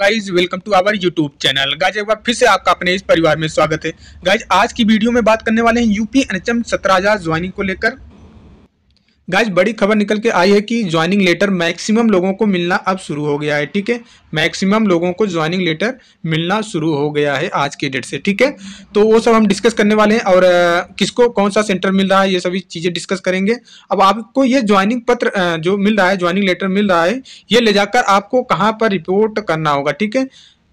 guys welcome to our YouTube channel guys एक बार फिर से आपका अपने इस परिवार में स्वागत है गाइज आज की वीडियो में बात करने वाले हैं यूपी एनएचएम सत्रह हजार ज्वाइनिंग को लेकर गाइज बड़ी खबर निकल के आई है कि ज्वाइनिंग लेटर मैक्सिमम लोगों को मिलना अब शुरू हो गया है ठीक है मैक्सिमम लोगों को ज्वाइनिंग लेटर मिलना शुरू हो गया है आज के डेट से ठीक है तो वो सब हम डिस्कस करने वाले हैं और किसको कौन सा सेंटर मिल रहा है ये सभी चीज़ें डिस्कस करेंगे अब आपको ये ज्वाइनिंग पत्र जो मिल रहा है ज्वाइनिंग लेटर मिल रहा है ये ले जाकर आपको कहाँ पर रिपोर्ट करना होगा ठीक है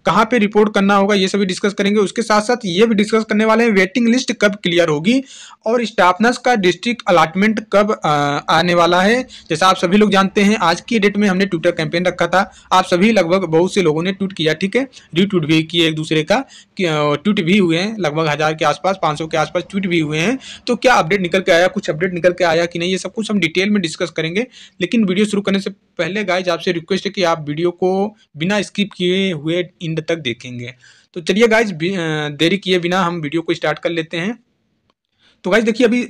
कहाँ पे रिपोर्ट करना होगा ये सभी डिस्कस करेंगे उसके साथ साथ ये भी डिस्कस करने वाले हैं वेटिंग लिस्ट कब क्लियर होगी और स्टाफनर्स का डिस्ट्रिक्ट अलाटमेंट कब आने वाला है जैसा आप सभी लोग जानते हैं आज की डेट में हमने ट्विटर कैंपेन रखा था आप सभी लगभग बहुत से लोगों ने ट्वीट किया ठीक है रीट्वीट भी किए एक दूसरे का ट्वीट भी हुए हैं लगभग हज़ार के आसपास पाँच के आसपास ट्वीट भी हुए हैं तो क्या अपडेट निकल के आया कुछ अपडेट निकल के आया कि नहीं ये सब कुछ हम डिटेल में डिस्कस करेंगे लेकिन वीडियो शुरू करने से पहले गाइज आपसे रिक्वेस्ट है कि आप वीडियो को बिना स्किप किए हुए इन एंड तक देखेंगे तो चलिए गाइज देरी किए बिना हम वीडियो को स्टार्ट कर लेते हैं तो गाइज देखिए अभी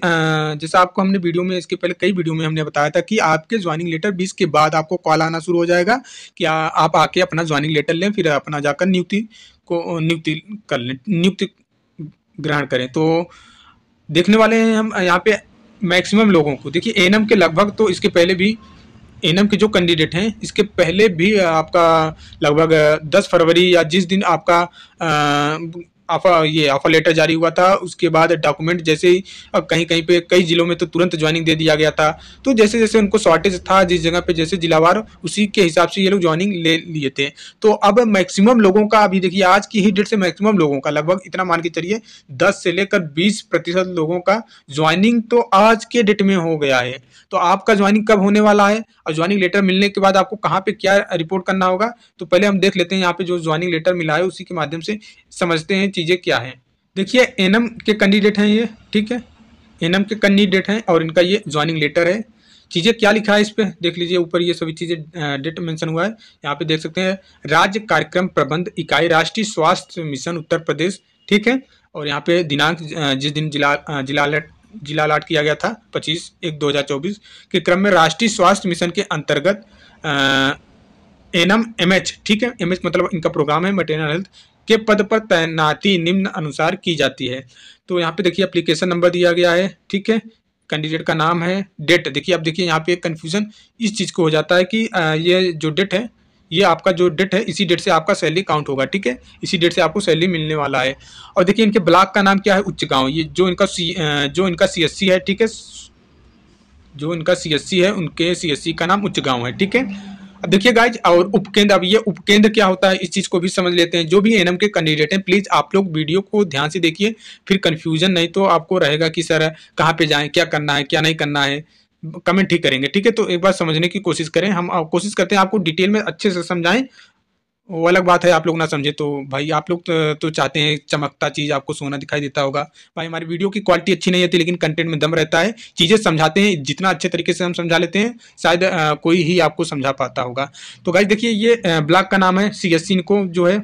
जैसा आपको हमने वीडियो में इसके पहले कई वीडियो में हमने बताया था कि आपके ज्वाइनिंग लेटर 20 के बाद आपको कॉल आना शुरू हो जाएगा कि आ, आप आके अपना ज्वाइनिंग लेटर लें फिर अपना जाकर नियुक्ति को नियुक्ति कर लें नियुक्ति ग्रहण करें तो देखने वाले हैं हम यहाँ पे मैक्सिमम लोगों को देखिए एनएम के लगभग तो इसके पहले भी एनएम के जो कैंडिडेट हैं इसके पहले भी आपका लगभग दस फरवरी या जिस दिन आपका आ, आफा ये ऑफर लेटर जारी हुआ था उसके बाद डॉक्यूमेंट जैसे ही कहीं कहीं पे कई जिलों में तो तुरंत ज्वाइनिंग दे दिया गया था तो जैसे जैसे उनको शॉर्टेज था जिस जगह पे जैसे जिलावार उसी के हिसाब से ये लोग ज्वाइनिंग ले लिए थे तो अब मैक्सिमम लोगों का अभी देखिए आज की ही डेट से मैक्सिमम लोगों का लगभग इतना मान के चलिए दस से लेकर बीस प्रतिशत लोगों का ज्वाइनिंग तो आज के डेट में हो गया है तो आपका ज्वाइनिंग कब होने वाला है और ज्वाइनिंग लेटर मिलने के बाद आपको कहाँ पे क्या रिपोर्ट करना होगा तो पहले हम देख लेते हैं यहाँ पे जो ज्वाइनिंग लेटर मिला है उसी के माध्यम से समझते हैं चीज़ें क्या हैं देखिए एन के कैंडिडेट हैं ये ठीक है एन के कैंडिडेट हैं और इनका ये ज्वाइनिंग लेटर है चीज़ें क्या लिखा है इस पर देख लीजिए ऊपर ये सभी चीज़ें डेट मेंशन हुआ है यहाँ पे देख सकते हैं राज्य कार्यक्रम प्रबंध इकाई राष्ट्रीय स्वास्थ्य मिशन उत्तर प्रदेश ठीक है और यहाँ पे दिनांक जिस दिन जिला जिला अलर्ट जिला अलाट किया गया था 25 एक 2024 के क्रम में राष्ट्रीय स्वास्थ्य मिशन के अंतर्गत एनम एमएच ठीक है एमएच मतलब इनका प्रोग्राम है मटेरियल हेल्थ के पद पर तैनाती निम्न अनुसार की जाती है तो यहाँ पे देखिए अप्लीकेशन नंबर दिया गया है ठीक है कैंडिडेट का नाम है डेट देखिए आप देखिए यहाँ पे कन्फ्यूज़न इस चीज़ को हो जाता है कि ये जो डेट है ये आपका जो डेट है इसी डेट से आपका सैलरी काउंट होगा ठीक है इसी डेट से आपको सैलरी मिलने वाला है और देखिए इनके ब्लॉक का नाम क्या है उच्च गाँव ये जो इनका सी जो इनका सी है ठीक है जो इनका सी है उनके सी का नाम उच्च गाँव है ठीक है अब देखिए गाइज और उपकेंद्र अब ये उपकेंद्र क्या होता है इस चीज़ को भी समझ लेते हैं जो भी एनएम के कैंडिडेट हैं प्लीज़ आप लोग वीडियो को ध्यान से देखिए फिर कन्फ्यूजन नहीं तो आपको रहेगा कि सर कहाँ पर जाएँ क्या करना है क्या नहीं करना है कमेंट ही करेंगे ठीक है तो एक बार समझने की कोशिश करें हम कोशिश करते हैं आपको डिटेल में अच्छे से समझाएं वो अलग बात है आप लोग ना समझे तो भाई आप लोग तो, तो चाहते हैं चमकता चीज़ आपको सोना दिखाई देता होगा भाई हमारी वीडियो की क्वालिटी अच्छी नहीं होती लेकिन कंटेंट में दम रहता है चीज़ें समझाते हैं जितना अच्छे तरीके से हम समझा लेते हैं शायद कोई ही आपको समझा पाता होगा तो भाई देखिए ये ब्लॉक का नाम है सी एस को जो है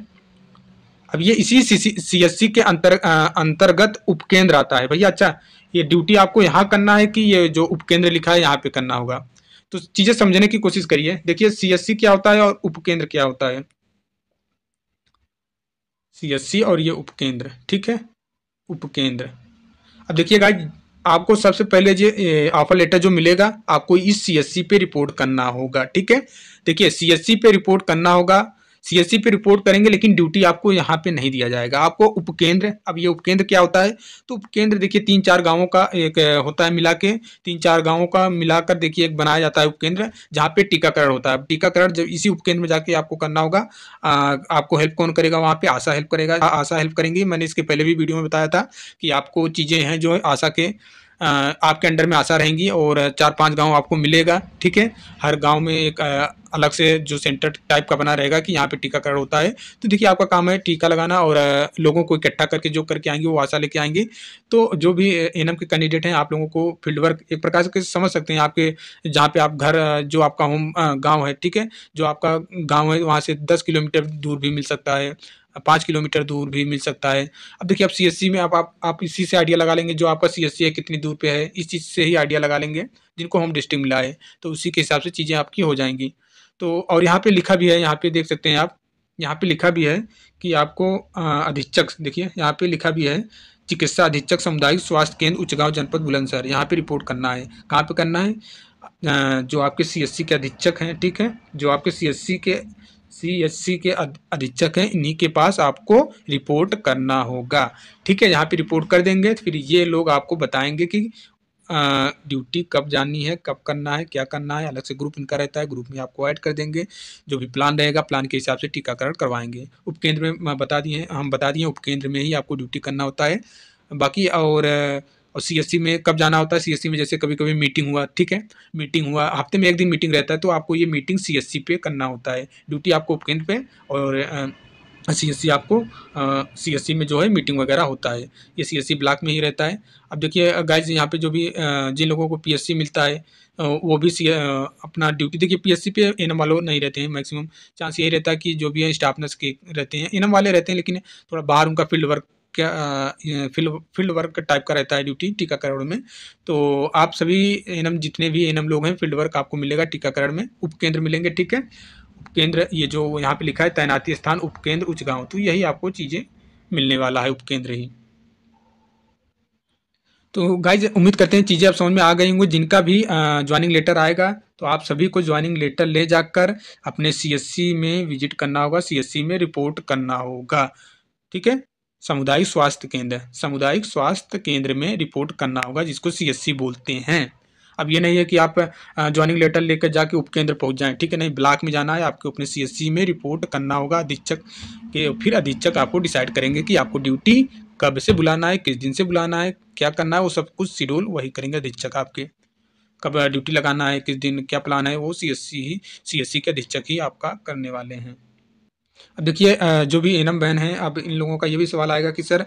अब ये इसी सी के अंतर अंतर्गत उपकेंद्र आता है भैया अच्छा ये ड्यूटी आपको यहाँ करना है कि ये जो उपकेंद्र लिखा है यहाँ पे करना होगा तो चीज़ें समझने की कोशिश करिए देखिए सीएससी क्या होता है और उपकेंद्र क्या होता है सीएससी और ये उपकेंद्र ठीक है उपकेंद्र अब देखिए गाइज आपको सबसे पहले जो ऑफर लेटर जो मिलेगा आपको इस सीएससी पे रिपोर्ट करना होगा ठीक है देखिए सीएससी पे रिपोर्ट करना होगा सीएससी पे रिपोर्ट करेंगे लेकिन ड्यूटी आपको यहाँ पे नहीं दिया जाएगा आपको उपकेंद्र अब ये उपकेंद्र क्या होता है तो उपकेंद्र देखिए तीन चार गाँवों का एक होता है मिला के तीन चार गांवों का मिलाकर देखिए एक बनाया जाता है उपकेंद्र जहाँ पे टीकाकरण होता है टीकाकरण जब इसी उपकेंद्र में जाके आपको करना होगा आपको हेल्प कौन करेगा वहाँ पे आशा हेल्प करेगा आशा हेल्प करेंगी मैंने इसके पहले भी वीडियो में बताया था कि आपको चीज़ें हैं जो आशा के आपके अंडर में आशा रहेंगी और चार पांच गांव आपको मिलेगा ठीक है हर गांव में एक अलग से जो सेंटर टाइप का बना रहेगा कि यहाँ पे टीकाकरण होता है तो देखिए आपका काम है टीका लगाना और लोगों को इकट्ठा करके जो करके आएंगे वो आशा लेके आएंगे तो जो भी एनएम के कैंडिडेट हैं आप लोगों को फील्ड वर्क एक प्रकार से समझ सकते हैं आपके जहाँ पे आप घर जो आपका होम गाँव है ठीक है जो आपका गाँव है वहाँ से दस किलोमीटर दूर भी मिल सकता है पाँच किलोमीटर दूर भी मिल सकता है अब देखिए आप सी में आप आप, आप इसी से आइडिया लगा लेंगे जो आपका सी है कितनी दूर पे है इस चीज़ से ही आइडिया लगा लेंगे जिनको होम डिस्ट्रिक्ट मिला है तो उसी के हिसाब से चीज़ें आपकी हो जाएंगी तो और यहाँ पे लिखा भी है यहाँ पे देख सकते हैं आप यहाँ पे लिखा भी है कि आपको अधीक्षक देखिए यहाँ पर लिखा भी है चिकित्सा अधीक्षक सामुदायिक स्वास्थ्य केंद्र उचगांव जनपद बुलंदसर यहाँ पर रिपोर्ट करना है कहाँ पर करना है जो आपके सीएससी के अधीक्षक हैं ठीक है जो आपके सीएससी के सी के अधीक्षक हैं इन्हीं के पास आपको रिपोर्ट करना होगा ठीक है यहाँ पे रिपोर्ट कर देंगे फिर ये लोग आपको बताएंगे कि ड्यूटी कब जानी है कब करना है क्या करना है अलग से ग्रुप इनका रहता है ग्रुप में आपको ऐड कर देंगे जो भी प्लान रहेगा प्लान के हिसाब से टीकाकरण करवाएंगे उपकेंद्र में बता दिए हम बता दिए उपकेंद्र में ही आपको ड्यूटी करना होता है बाकी और और सी में कब जाना होता है सी में जैसे कभी कभी मीटिंग हुआ ठीक है मीटिंग हुआ हफ्ते में एक दिन मीटिंग रहता है तो आपको ये मीटिंग सी पे करना होता है ड्यूटी आपको उपकेंद्र पे और सी आपको सी में जो है मीटिंग वगैरह होता है ये सी ब्लॉक में ही रहता है अब देखिए गाइज यहाँ पे जो भी जिन लोगों को पीएससी मिलता है वो भी सी अपना ड्यूटी देखिए पीएससी पे एनम वाले नहीं रहते हैं मैक्सिमम चांस यही रहता है कि जो भी है स्टाफ नर्स के रहते हैं एनम वाले रहते हैं लेकिन थोड़ा बाहर उनका फील्ड वर्क क्या फील्ड फील्ड वर्क टाइप का रहता है ड्यूटी टीकाकरण में तो आप सभी एनम जितने भी एनम लोग हैं फील्ड वर्क आपको मिलेगा टीकाकरण में उपकेंद्र मिलेंगे ठीक है उपकेंद्र ये जो यहाँ पे लिखा है तैनाती स्थान उपकेंद्र उच्च गाँव तो यही आपको चीज़ें मिलने वाला है उपकेंद्र ही तो गाइज उम्मीद करते हैं चीज़ें आप समझ में आ गई होंगी जिनका भी ज्वाइनिंग लेटर आएगा तो आप सभी को ज्वाइनिंग लेटर ले जाकर अपने सीएससी में विजिट करना होगा सीएससी में रिपोर्ट करना होगा ठीक है सामुदायिक स्वास्थ्य केंद्र सामुदायिक स्वास्थ्य केंद्र में रिपोर्ट करना होगा जिसको सीएससी बोलते हैं अब ये नहीं है कि आप ज्वाइनिंग लेटर लेकर जाके उपकेंद्र पहुंच जाएं ठीक है नहीं ब्लॉक में जाना है आपको अपने सीएससी में रिपोर्ट करना होगा अधीक्षक के फिर अधीक्षक आपको डिसाइड करेंगे कि आपको ड्यूटी कब से बुलाना है किस दिन से बुलाना है क्या करना है वो सब कुछ शेड्यूल वही करेंगे अधीक्षक आपके कब ड्यूटी लगाना है किस दिन क्या प्लान है वो सी एस सी ही सी एस सी के अधीक्षक ही आपका करने वाले हैं अब देखिए जो भी एनम बहन है अब इन लोगों का ये भी सवाल आएगा कि सर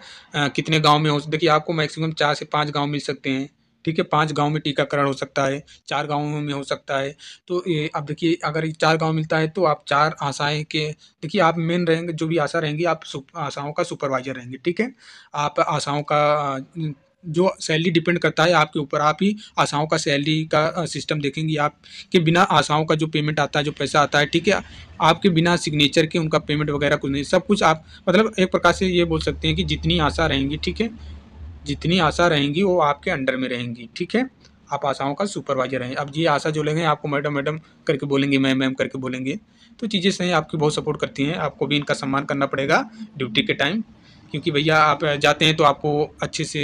कितने गांव में हो देखिए आपको मैक्सिमम चार से पाँच गांव मिल सकते हैं ठीक है पांच गांव में टीकाकरण हो सकता है चार गाँव में हो सकता है तो ये अब देखिए अगर चार गांव मिलता है तो आप चार आशाएं के देखिए आप मेन रहेंगे जो भी आशा रहेंगी आप आशाओं का सुपरवाइजर रहेंगे ठीक है आप आशाओं का जो सैलरी डिपेंड करता है आपके ऊपर आप ही आशाओं का सैलरी का सिस्टम देखेंगे आपके बिना आशाओं का जो पेमेंट आता है जो पैसा आता है ठीक है आपके बिना सिग्नेचर के उनका पेमेंट वगैरह कुछ नहीं सब कुछ आप मतलब एक प्रकार से ये बोल सकते हैं कि जितनी आशा रहेंगी ठीक है जितनी आशा रहेंगी वो आपके अंडर में रहेंगी ठीक है आप आशाओं का सुपरवाइजर रहें अब ये आशा जो लेंगे आपको मैडम मैडम करके बोलेंगे मैम मैम करके बोलेंगे तो चीज़ें सही आपकी बहुत सपोर्ट करती हैं आपको भी इनका सम्मान करना पड़ेगा ड्यूटी के टाइम क्योंकि भैया आप जाते हैं तो आपको अच्छे से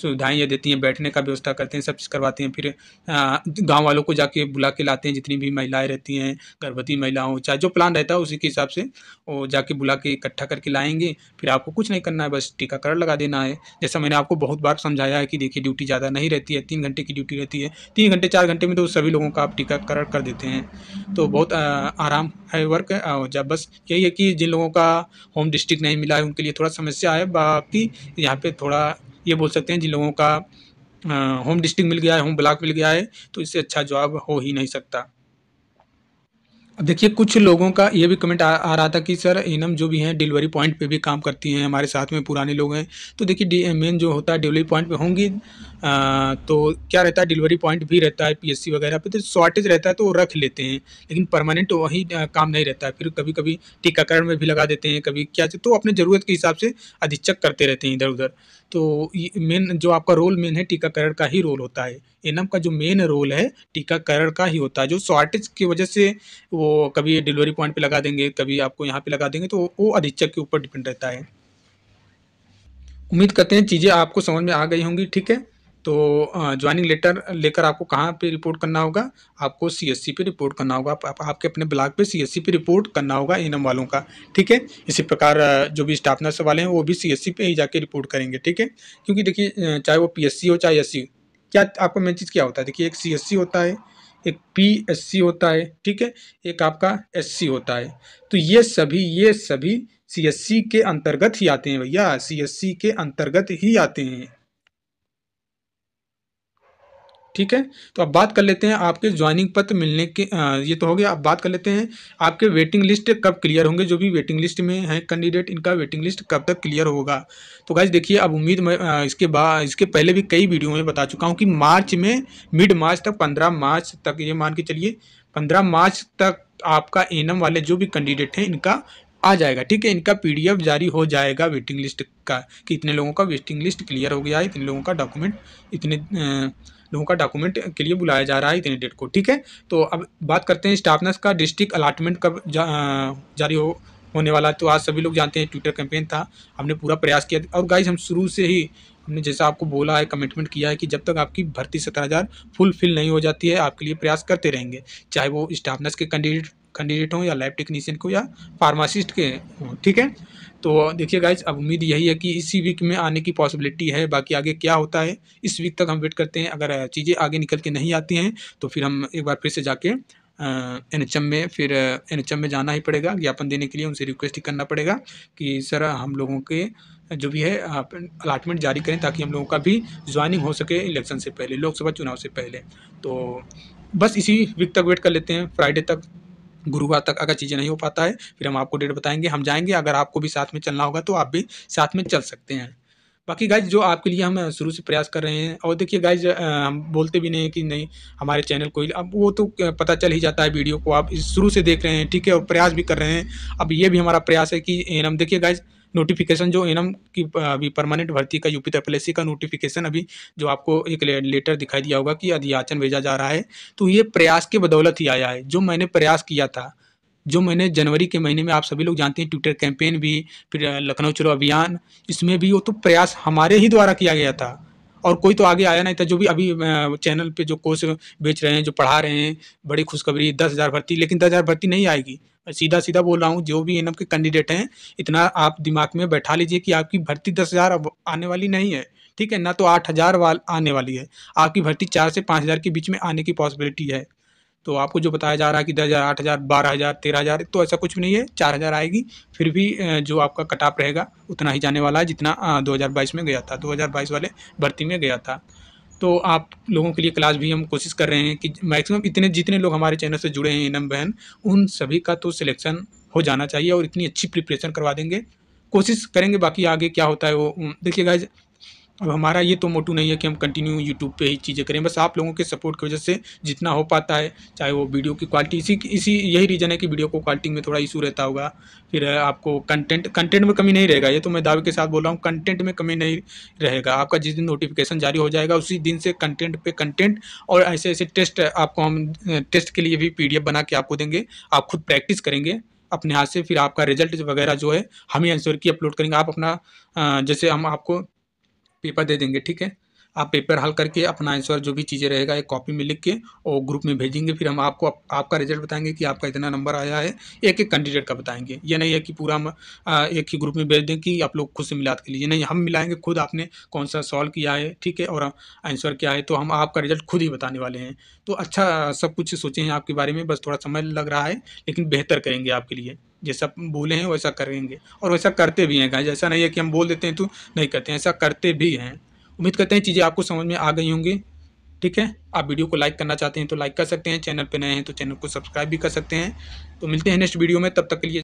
सुविधाएं देती हैं बैठने का व्यवस्था करते हैं सब चीज़ करवाते हैं फिर गांव वालों को जाके बुला के लाते हैं जितनी भी महिलाएं रहती हैं गर्भवती महिलाओं चाहे जो प्लान रहता है उसी के हिसाब से वो जाके बुला के इकट्ठा करके लाएंगे फिर आपको कुछ नहीं करना है बस टीकाकरण लगा देना है जैसा मैंने आपको बहुत बार समझाया है कि देखिए ड्यूटी ज़्यादा नहीं रहती है तीन घंटे की ड्यूटी रहती है तीन घंटे चार घंटे में तो सभी लोगों का आप टीकाकरण कर देते हैं तो बहुत आराम है वर्क जब बस यही है कि जिन लोगों का होम डिस्ट्रिक्ट नहीं मिला है उनके लिए थोड़ा समस्या है बाकी यहाँ पर थोड़ा ये बोल सकते हैं जिन लोगों का होम डिस्ट्रिक्ट मिल गया है होम ब्लॉक मिल गया है तो इससे अच्छा जॉब हो ही नहीं सकता अब देखिए कुछ लोगों का ये भी कमेंट आ, आ रहा था कि सर इनम जो भी हैं डिलीवरी पॉइंट पे भी काम करती हैं हमारे साथ में पुराने लोग हैं तो देखिए मेन जो होता है डिलीवरी पॉइंट पे होंगी आ, तो क्या रहता है डिलीवरी पॉइंट भी रहता है पीएससी वगैरह पे तो शॉर्टेज रहता है तो वो रख लेते हैं लेकिन परमानेंट वहीं काम नहीं रहता है फिर कभी कभी टीकाकरण में भी लगा देते हैं कभी क्या तो अपने ज़रूरत के हिसाब से अधीक्षक करते रहते हैं इधर उधर तो मेन जो आपका रोल मेन है टीकाकरण का ही रोल होता है एनम का जो मेन रोल है टीकाकरण का ही होता है जो शॉर्टेज की वजह से वो कभी डिलीवरी पॉइंट पे लगा देंगे कभी आपको यहाँ पे लगा देंगे तो वो अधीक्षक के ऊपर डिपेंड रहता है उम्मीद करते हैं चीज़ें आपको समझ में आ गई होंगी ठीक है तो ज्वाइनिंग लेटर लेकर आपको कहाँ पे रिपोर्ट करना होगा आपको सीएससी पे रिपोर्ट करना होगा आप, आपके अपने ब्लॉक पे सीएससी पे रिपोर्ट करना होगा इनम वालों का ठीक है इसी प्रकार जो भी स्टाफ नर्स वाले हैं वो भी सीएससी पे ही जाके रिपोर्ट करेंगे ठीक है क्योंकि देखिए चाहे वो पीएससी हो चाहे एस क्या आपको मेन चीज़ क्या होता है देखिए एक सी होता है एक पी होता है ठीक है एक आपका एस होता है तो ये सभी ये सभी सी के अंतर्गत ही आते हैं भैया सी के अंतर्गत ही आते हैं ठीक है तो अब बात कर लेते हैं आपके ज्वाइनिंग पत्र मिलने के आ, ये तो हो गया अब बात कर लेते हैं आपके वेटिंग लिस्ट कब क्लियर होंगे जो भी वेटिंग लिस्ट में हैं कैंडिडेट इनका वेटिंग लिस्ट कब तक क्लियर होगा तो गाइज देखिए अब उम्मीद मैं इसके बाद इसके पहले भी कई वीडियो में बता चुका हूँ कि मार्च में मिड मार्च तक पंद्रह मार्च तक ये मान के चलिए पंद्रह मार्च तक आपका एनम वाले जो भी कैंडिडेट हैं इनका आ जाएगा ठीक है इनका पीडीएफ जारी हो जाएगा वेटिंग लिस्ट का कि इतने लोगों का वेटिंग लिस्ट क्लियर हो गया है इतने लोगों का डॉक्यूमेंट इतने लोगों का डॉक्यूमेंट के लिए बुलाया जा रहा है इतने डेट को ठीक है तो अब बात करते हैं स्टाफ नर्स का डिस्ट्रिक्ट अलाटमेंट कब जा, जारी हो होने वाला तो आज सभी लोग जानते हैं ट्विटर कैंपेन था हमने पूरा प्रयास किया और गाइज हम शुरू से ही हमने जैसा आपको बोला है कमिटमेंट किया है कि जब तक आपकी भर्ती सत्रह हज़ार फुलफिल नहीं हो जाती है आपके लिए प्रयास करते रहेंगे चाहे वो स्टाफ नर्स के कैंडिडेट कैंडिडेट हों या लैब टेक्नीशियन को या फार्मासिस्ट के हों ठीक है तो देखिए गाइज अब उम्मीद यही है कि इसी वीक में आने की पॉसिबिलिटी है बाकी आगे क्या होता है इस वीक तक हम वेट करते हैं अगर चीज़ें आगे निकल के नहीं आती हैं तो फिर हम एक बार फिर से जाके एन एच एम में फिर एन एच एम में जाना ही पड़ेगा ज्ञापन देने के लिए उनसे रिक्वेस्ट करना पड़ेगा कि सर हम लोगों के जो भी है आप अलाटमेंट जारी करें ताकि हम लोगों का भी ज्वाइनिंग हो सके इलेक्शन से पहले लोकसभा चुनाव से पहले तो बस इसी वीक तक वेट कर लेते हैं फ्राइडे तक गुरुवार तक अगर चीज़ें नहीं हो पाता है फिर हम आपको डेट बताएंगे हम जाएंगे अगर आपको भी साथ में चलना होगा तो आप भी साथ में चल सकते हैं बाकी गाइज जो आपके लिए हम शुरू से प्रयास कर रहे हैं और देखिए गाइज हम बोलते भी नहीं हैं कि नहीं हमारे चैनल कोई अब वो तो पता चल ही जाता है वीडियो को आप शुरू से देख रहे हैं ठीक है और प्रयास भी कर रहे हैं अब ये भी हमारा प्रयास है कि हम देखिए गाइज नोटिफिकेशन जो एनम की अभी परमानेंट भर्ती का यूपी एपीएससी का नोटिफिकेशन अभी जो आपको एक लेटर दिखाई दिया होगा कि अधियाचन भेजा जा रहा है तो ये प्रयास के बदौलत ही आया है जो मैंने प्रयास किया था जो मैंने जनवरी के महीने में आप सभी लोग जानते हैं ट्विटर कैंपेन भी फिर लखनऊ चलो अभियान इसमें भी वो तो प्रयास हमारे ही द्वारा किया गया था और कोई तो आगे आया नहीं था जो भी अभी चैनल पे जो कोर्स बेच रहे हैं जो पढ़ा रहे हैं बड़ी खुशखबरी दस हज़ार भर्ती लेकिन दस हज़ार भर्ती नहीं आएगी सीधा सीधा बोल रहा हूँ जो भी एन के कैंडिडेट हैं इतना आप दिमाग में बैठा लीजिए कि आपकी भर्ती दस हज़ार आने वाली नहीं है ठीक है ना तो आठ हज़ार वाल आने वाली है आपकी भर्ती चार से पाँच हज़ार के बीच में आने की पॉसिबिलिटी है तो आपको जो बताया जा रहा है कि दस हज़ार आठ हज़ार बारह हज़ार तेरह हज़ार तो ऐसा कुछ भी नहीं है चार हज़ार आएगी फिर भी जो आपका कटाप रहेगा उतना ही जाने वाला है जितना दो हज़ार बाईस में गया था दो हज़ार बाईस वाले भर्ती में गया था तो आप लोगों के लिए क्लास भी हम कोशिश कर रहे हैं कि मैक्सिमम इतने जितने लोग हमारे चैनल से जुड़े हैं इनम बहन उन सभी का तो सिलेक्शन हो जाना चाहिए और इतनी अच्छी प्रिपरेशन करवा देंगे कोशिश करेंगे बाकी आगे क्या होता है वो देखिए गाइज अब हमारा ये तो मोटू नहीं है कि हम कंटिन्यू यूट्यूब पे ही चीज़ें करें बस आप लोगों के सपोर्ट की वजह से जितना हो पाता है चाहे वो वीडियो की क्वालिटी इसी इसी यही रीज़न है कि वीडियो को क्वालिटी में थोड़ा इशू रहता होगा फिर आपको कंटेंट कंटेंट में कमी नहीं रहेगा ये तो मैं दावे के साथ बोल रहा हूँ कंटेंट में कमी नहीं रहेगा आपका जिस दिन नोटिफिकेशन जारी हो जाएगा उसी दिन से कंटेंट पर कंटेंट और ऐसे ऐसे टेस्ट आपको हम टेस्ट के लिए भी पी बना के आपको देंगे आप खुद प्रैक्टिस करेंगे अपने हाथ से फिर आपका रिजल्ट वगैरह जो है हम ही आंसर की अपलोड करेंगे आप अपना जैसे हम आपको पेपर दे देंगे ठीक है आप पेपर हल करके अपना आंसर जो भी चीज़ें रहेगा एक कॉपी में लिख के और ग्रुप में भेजेंगे फिर हम आपको आप, आपका रिजल्ट बताएंगे कि आपका इतना नंबर आया है एक एक कैंडिडेट का बताएंगे ये नहीं है कि पूरा हम एक ही ग्रुप में भेज दें कि आप लोग खुद से मिलाद के लिए नहीं हम मिलाएंगे खुद आपने कौन सा सॉल्व किया है ठीक है और आंसर क्या है तो हम आपका रिजल्ट खुद ही बताने वाले हैं तो अच्छा सब कुछ सोचे हैं आपके बारे में बस थोड़ा समय लग रहा है लेकिन बेहतर करेंगे आपके लिए जैसा बोले हैं वैसा करेंगे और वैसा करते भी हैं जैसा नहीं है कि हम बोल देते हैं तो नहीं करते हैं ऐसा करते भी हैं उम्मीद करते हैं चीज़ें आपको समझ में आ गई होंगी ठीक है आप वीडियो को लाइक करना चाहते हैं तो लाइक कर सकते हैं चैनल पर नए हैं तो चैनल को सब्सक्राइब भी कर सकते हैं तो मिलते हैं नेक्स्ट वीडियो में तब तक के लिए